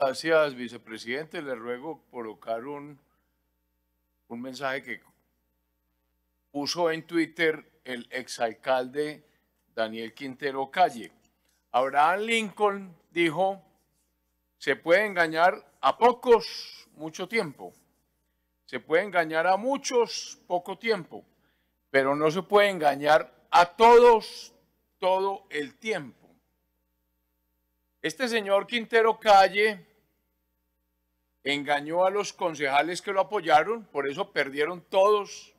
Gracias, vicepresidente. Le ruego colocar un, mensaje que puso en Twitter el exalcalde Daniel Quintero Calle. Abraham Lincoln dijo, se puede engañar a pocos mucho tiempo, se puede engañar a muchos poco tiempo, pero no se puede engañar a todos todo el tiempo. Este señor Quintero Calle engañó a los concejales que lo apoyaron, por eso perdieron todos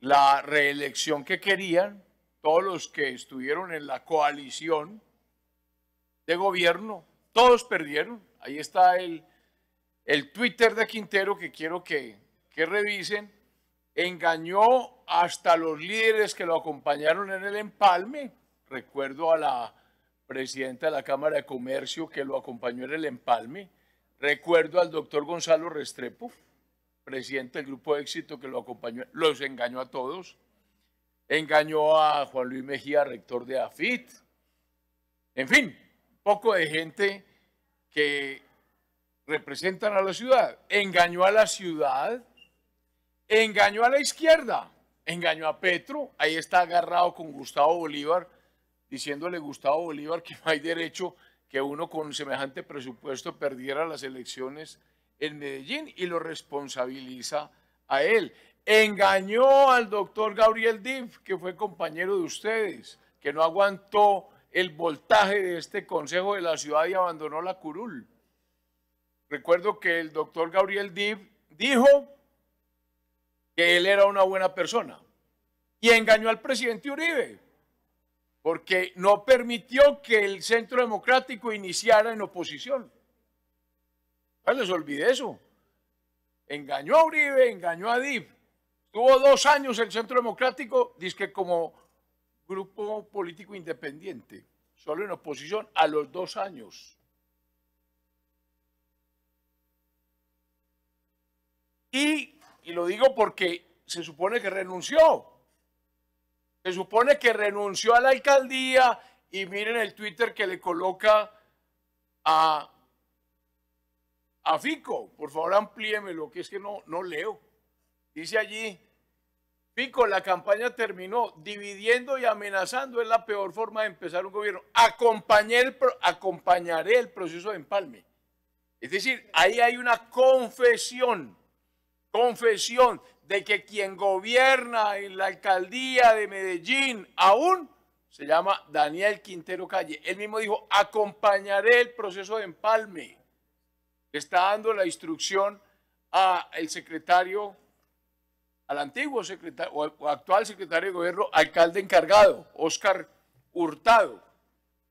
la reelección que querían, todos los que estuvieron en la coalición de gobierno, todos perdieron. Ahí está el, el Twitter de Quintero que quiero que, que revisen. Engañó hasta los líderes que lo acompañaron en el empalme. Recuerdo a la presidenta de la Cámara de Comercio, que lo acompañó en el empalme. Recuerdo al doctor Gonzalo Restrepo, presidente del Grupo de Éxito, que lo acompañó, los engañó a todos. Engañó a Juan Luis Mejía, rector de AFIT. En fin, poco de gente que representan a la ciudad. Engañó a la ciudad, engañó a la izquierda, engañó a Petro, ahí está agarrado con Gustavo Bolívar diciéndole Gustavo Bolívar que no hay derecho que uno con semejante presupuesto perdiera las elecciones en Medellín y lo responsabiliza a él. Engañó al doctor Gabriel Diff, que fue compañero de ustedes, que no aguantó el voltaje de este Consejo de la Ciudad y abandonó la curul. Recuerdo que el doctor Gabriel Diff dijo que él era una buena persona y engañó al presidente Uribe porque no permitió que el Centro Democrático iniciara en oposición. Ah, les Olvide eso. Engañó a Uribe, engañó a DIF. Tuvo dos años el Centro Democrático, dice que como grupo político independiente, solo en oposición a los dos años. Y, y lo digo porque se supone que renunció se supone que renunció a la alcaldía y miren el Twitter que le coloca a, Fico. Por favor, amplíemelo, que es que no, no leo. Dice allí, Fico, la campaña terminó dividiendo y amenazando. Es la peor forma de empezar un gobierno. Acompañé el, acompañaré el proceso de empalme. Es decir, ahí hay una confesión confesión de que quien gobierna en la alcaldía de Medellín aún se llama Daniel Quintero Calle. Él mismo dijo, acompañaré el proceso de empalme. Está dando la instrucción al secretario, al antiguo secretario o actual secretario de gobierno, alcalde encargado, Oscar Hurtado.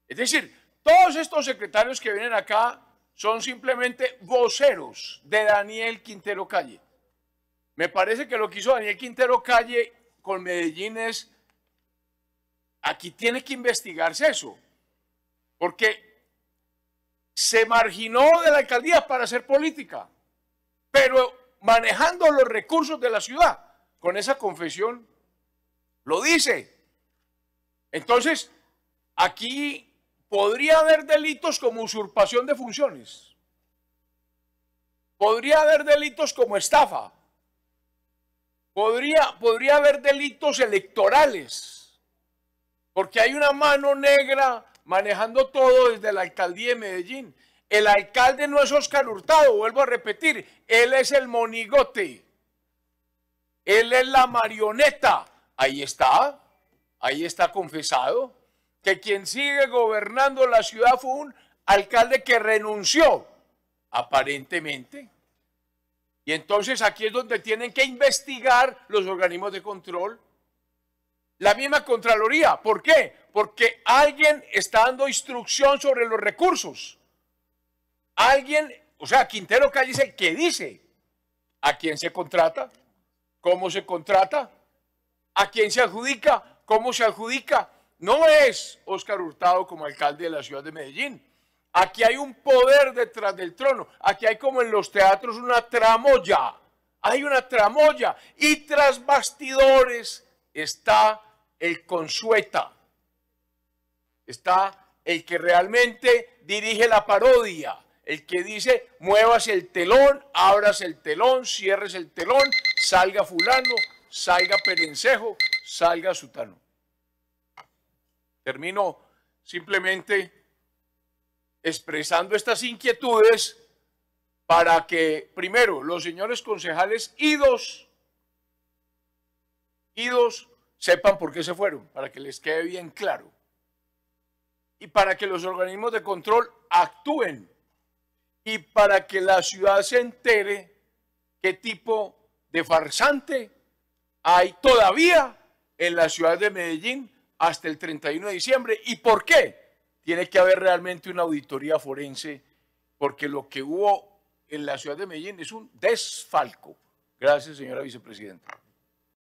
Es decir, todos estos secretarios que vienen acá son simplemente voceros de Daniel Quintero Calle. Me parece que lo que hizo Daniel Quintero Calle con Medellín es, aquí tiene que investigarse eso, porque se marginó de la alcaldía para hacer política, pero manejando los recursos de la ciudad, con esa confesión, lo dice. Entonces, aquí podría haber delitos como usurpación de funciones, podría haber delitos como estafa, Podría, haber delitos electorales, porque hay una mano negra manejando todo desde la alcaldía de Medellín. El alcalde no es Oscar Hurtado, vuelvo a repetir, él es el monigote, él es la marioneta. Ahí está, ahí está confesado que quien sigue gobernando la ciudad fue un alcalde que renunció, aparentemente. Y entonces aquí es donde tienen que investigar los organismos de control. La misma Contraloría. ¿Por qué? Porque alguien está dando instrucción sobre los recursos. Alguien, o sea, Quintero Calle dice, ¿qué dice? ¿A quién se contrata? ¿Cómo se contrata? ¿A quién se adjudica? ¿Cómo se adjudica? No es Óscar Hurtado como alcalde de la ciudad de Medellín. Aquí hay un poder detrás del trono. Aquí hay como en los teatros una tramoya. Hay una tramoya. Y tras bastidores está el consueta. Está el que realmente dirige la parodia. El que dice, muevas el telón, abras el telón, cierres el telón, salga fulano, salga perencejo, salga sutano. Termino simplemente expresando estas inquietudes para que, primero, los señores concejales idos, idos, sepan por qué se fueron, para que les quede bien claro. Y para que los organismos de control actúen. Y para que la ciudad se entere qué tipo de farsante hay todavía en la ciudad de Medellín hasta el 31 de diciembre. ¿Y por qué? tiene que haber realmente una auditoría forense, porque lo que hubo en la ciudad de Medellín es un desfalco. Gracias, señora vicepresidenta.